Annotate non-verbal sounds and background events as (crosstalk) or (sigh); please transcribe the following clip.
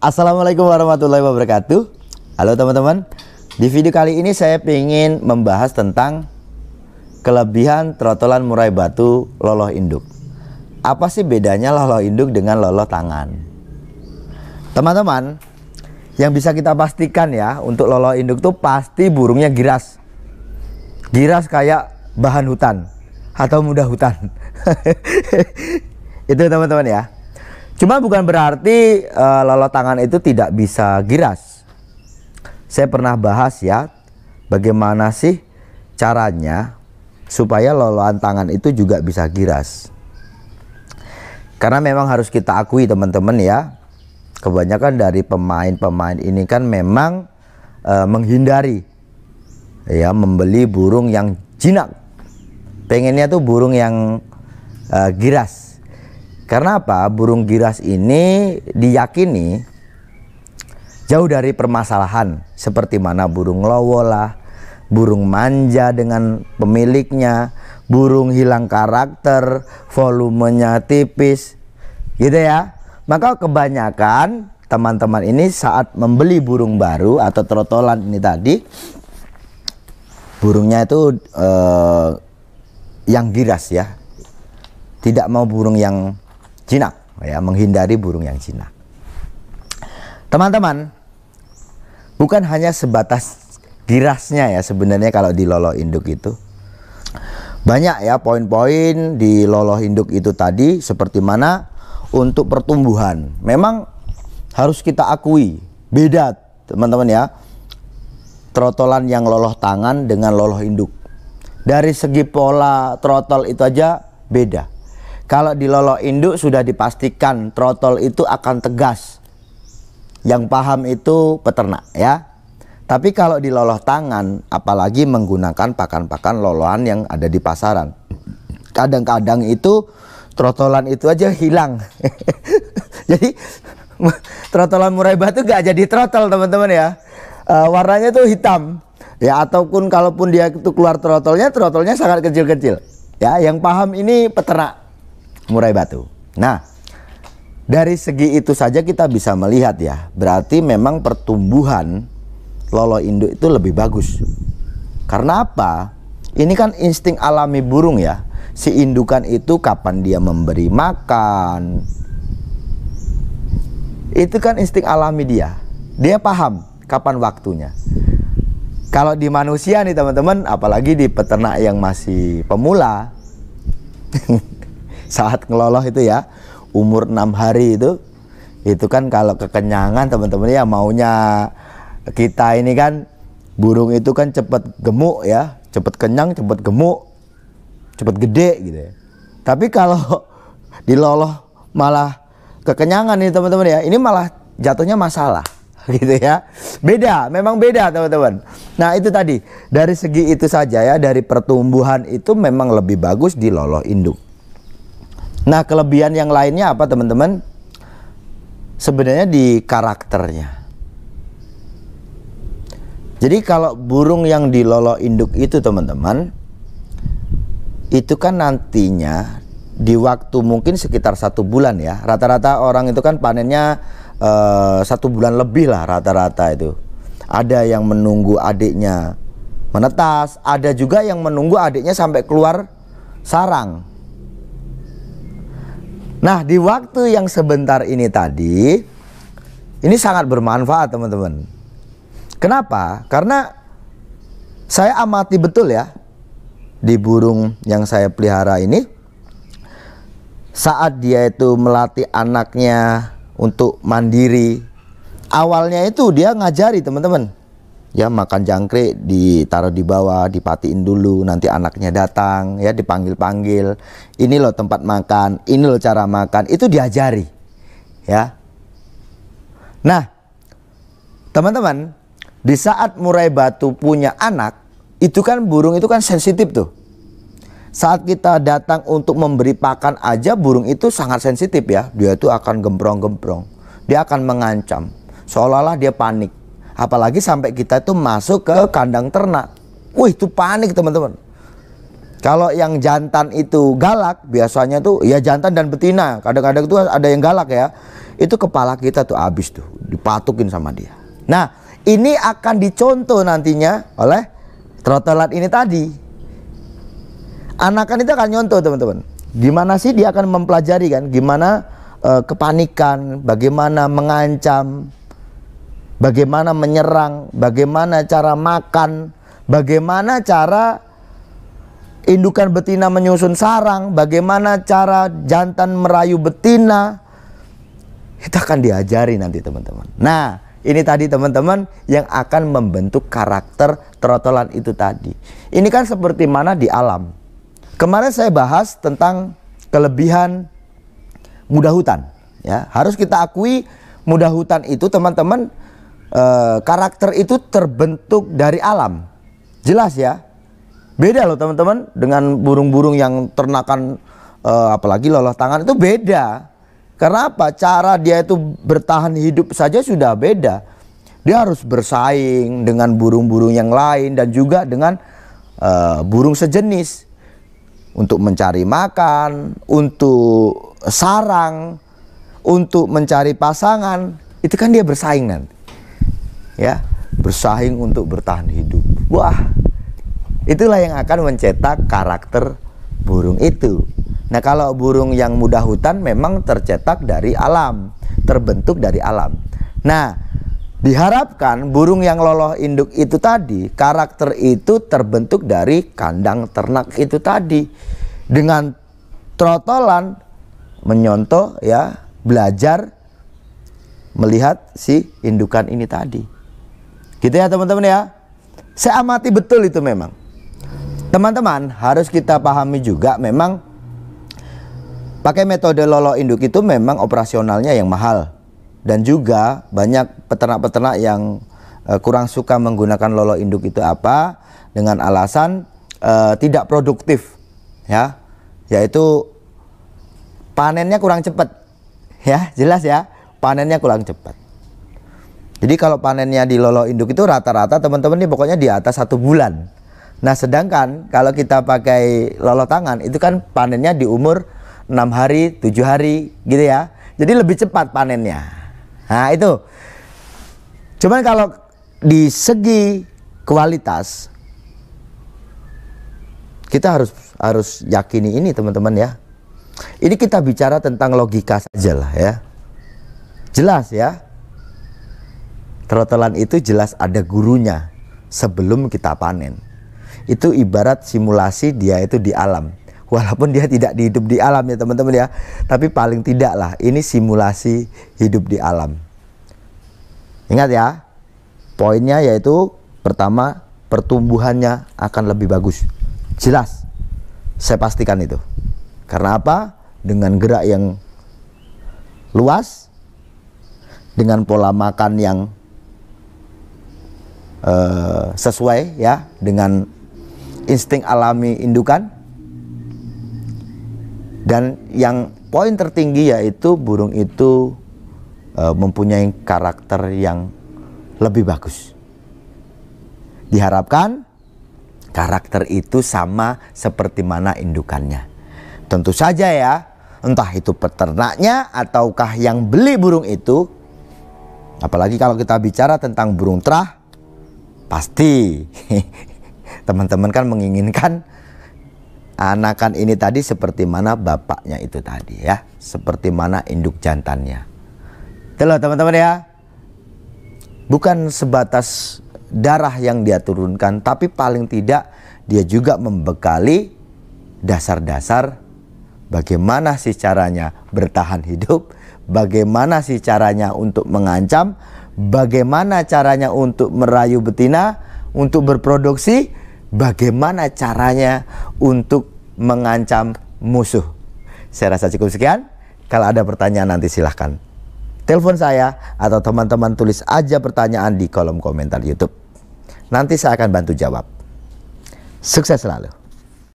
Assalamualaikum warahmatullahi wabarakatuh Halo teman-teman Di video kali ini saya ingin membahas tentang Kelebihan trotolan murai batu loloh induk Apa sih bedanya loloh induk dengan loloh tangan? Teman-teman Yang bisa kita pastikan ya Untuk loloh induk tuh pasti burungnya giras Giras kayak bahan hutan Atau mudah hutan (laughs) Itu teman-teman ya Cuma bukan berarti uh, eh, lolo tangan itu tidak bisa giras. Saya pernah bahas ya, bagaimana sih caranya supaya loloan tangan itu juga bisa giras. Karena memang harus kita akui teman-teman ya, kebanyakan dari pemain-pemain ini kan memang uh, menghindari ya membeli burung yang jinak. Pengennya tuh burung yang uh, giras karena apa? Burung giras ini diyakini jauh dari permasalahan seperti mana burung lowo lah, burung manja dengan pemiliknya, burung hilang karakter, volumenya tipis. Gitu ya. Maka kebanyakan teman-teman ini saat membeli burung baru atau trotolan ini tadi burungnya itu eh, yang giras ya. Tidak mau burung yang jinak ya menghindari burung yang jinak teman-teman bukan hanya sebatas girasnya ya sebenarnya kalau di loloh induk itu banyak ya poin-poin di loloh induk itu tadi seperti mana untuk pertumbuhan memang harus kita akui beda teman-teman ya trotolan yang loloh tangan dengan loloh induk dari segi pola trotol itu aja beda kalau di lolo induk sudah dipastikan trotol itu akan tegas. Yang paham itu peternak ya. Tapi kalau di loloh tangan, apalagi menggunakan pakan-pakan loloan yang ada di pasaran. Kadang-kadang itu trotolan itu aja hilang. (laughs) Jadi trotolan murai batu gak jadi trotol teman-teman ya. e, warnanya tuh hitam ya ataupun kalaupun dia itu keluar trotolnya trotolnya sangat kecil-kecil ya yang paham ini peternak murai batu. Nah, dari segi itu saja kita bisa melihat ya, berarti memang pertumbuhan lolo induk itu lebih bagus. Karena apa? Ini kan insting alami burung ya. Si indukan itu kapan dia memberi makan. Itu kan insting alami dia. Dia paham kapan waktunya. Kalau di manusia nih teman-teman, apalagi di peternak yang masih pemula, (laughs) saat ngeloloh itu ya umur enam hari itu itu kan kalau kekenyangan teman-teman ya maunya kita ini kan burung itu kan cepat gemuk ya cepat kenyang cepat gemuk cepat gede gitu ya tapi kalau (laughs) diloloh malah kekenyangan nih teman-teman ya ini malah jatuhnya masalah (laughs) gitu ya. Beda, memang beda teman-teman. Nah itu tadi dari segi itu saja ya dari pertumbuhan itu memang lebih bagus diloloh induk. Nah, kelebihan yang lainnya apa, teman-teman? Sebenarnya di karakternya. Jadi kalau burung yang dilolo induk itu, teman-teman, itu kan nantinya di waktu mungkin sekitar satu bulan ya. Rata-rata orang itu kan panennya uh, satu bulan lebih lah rata-rata itu. Ada yang menunggu adiknya menetas, ada juga yang menunggu adiknya sampai keluar sarang. Nah, di waktu yang sebentar ini tadi, ini sangat bermanfaat, teman-teman. Kenapa? Karena saya amati betul ya di burung yang saya pelihara ini. Saat dia itu melatih anaknya untuk mandiri, awalnya itu dia ngajari, teman-teman ya makan jangkrik ditaruh di bawah dipatiin dulu nanti anaknya datang ya dipanggil panggil ini loh tempat makan ini loh cara makan itu diajari ya nah teman-teman di saat murai batu punya anak itu kan burung itu kan sensitif tuh saat kita datang untuk memberi pakan aja burung itu sangat sensitif ya dia itu akan gemprong-gemprong dia akan mengancam seolah-olah dia panik apalagi sampai kita itu masuk ke kandang ternak. Wih, itu panik teman-teman. Kalau yang jantan itu galak, biasanya tuh ya jantan dan betina. Kadang-kadang itu ada yang galak ya. Itu kepala kita tuh habis tuh, dipatukin sama dia. Nah, ini akan dicontoh nantinya oleh trotolat ini tadi. Anakan itu akan nyontoh teman-teman. Gimana sih dia akan mempelajari kan? Gimana uh, kepanikan, bagaimana mengancam, bagaimana menyerang, bagaimana cara makan, bagaimana cara indukan betina menyusun sarang, bagaimana cara jantan merayu betina. Kita akan diajari nanti teman-teman. Nah, ini tadi teman-teman yang akan membentuk karakter trotolan itu tadi. Ini kan seperti mana di alam. Kemarin saya bahas tentang kelebihan mudah hutan. Ya, harus kita akui mudah hutan itu teman-teman Eh, karakter itu terbentuk dari alam. Jelas ya. Beda loh teman-teman dengan burung-burung yang ternakan uh, apalagi lolos tangan itu beda. Karena apa? Cara dia itu bertahan hidup saja sudah beda. Dia harus bersaing dengan burung-burung yang lain dan juga dengan uh, burung sejenis untuk mencari makan, untuk sarang, untuk mencari pasangan. Itu kan dia bersaing nanti ya bersaing untuk bertahan hidup. Wah, itulah yang akan mencetak karakter burung itu. Nah, kalau burung yang mudah hutan memang tercetak dari alam, terbentuk dari alam. Nah, diharapkan burung yang loloh induk itu tadi, karakter itu terbentuk dari kandang ternak itu tadi. Dengan trotolan menyontoh ya, belajar melihat si indukan ini tadi. Gitu ya teman-teman ya. Saya amati betul itu memang. Teman-teman harus kita pahami juga memang pakai metode lolo induk itu memang operasionalnya yang mahal dan juga banyak peternak-peternak yang uh, kurang suka menggunakan lolo induk itu apa dengan alasan uh, tidak produktif ya yaitu panennya kurang cepat ya jelas ya panennya kurang cepat jadi kalau panennya di lolo induk itu rata-rata teman-teman ini pokoknya di atas satu bulan. Nah sedangkan kalau kita pakai lolo tangan itu kan panennya di umur 6 hari, 7 hari gitu ya. Jadi lebih cepat panennya. Nah itu. Cuman kalau di segi kualitas kita harus harus yakini ini teman-teman ya. Ini kita bicara tentang logika saja lah ya. Jelas ya Trotelan itu jelas ada gurunya sebelum kita panen. Itu ibarat simulasi dia itu di alam. Walaupun dia tidak dihidup di alam ya teman-teman ya. Tapi paling tidak lah ini simulasi hidup di alam. Ingat ya, poinnya yaitu pertama pertumbuhannya akan lebih bagus. Jelas, saya pastikan itu. Karena apa? Dengan gerak yang luas, dengan pola makan yang Eh, sesuai ya dengan insting alami indukan dan yang poin tertinggi yaitu burung itu e, mempunyai karakter yang lebih bagus diharapkan karakter itu sama seperti mana indukannya tentu saja ya entah itu peternaknya ataukah yang beli burung itu apalagi kalau kita bicara tentang burung terah Pasti (laughs) teman-teman kan menginginkan anakan ini tadi seperti mana bapaknya itu tadi ya. Seperti mana induk jantannya. telah teman-teman ya. Bukan sebatas darah yang dia turunkan tapi paling tidak dia juga membekali dasar-dasar bagaimana sih caranya bertahan hidup, bagaimana sih caranya untuk mengancam, bagaimana caranya untuk merayu betina untuk berproduksi, bagaimana caranya untuk mengancam musuh. Saya rasa cukup sekian. Kalau ada pertanyaan nanti silahkan telepon saya atau teman-teman tulis aja pertanyaan di kolom komentar YouTube. Nanti saya akan bantu jawab. Sukses selalu.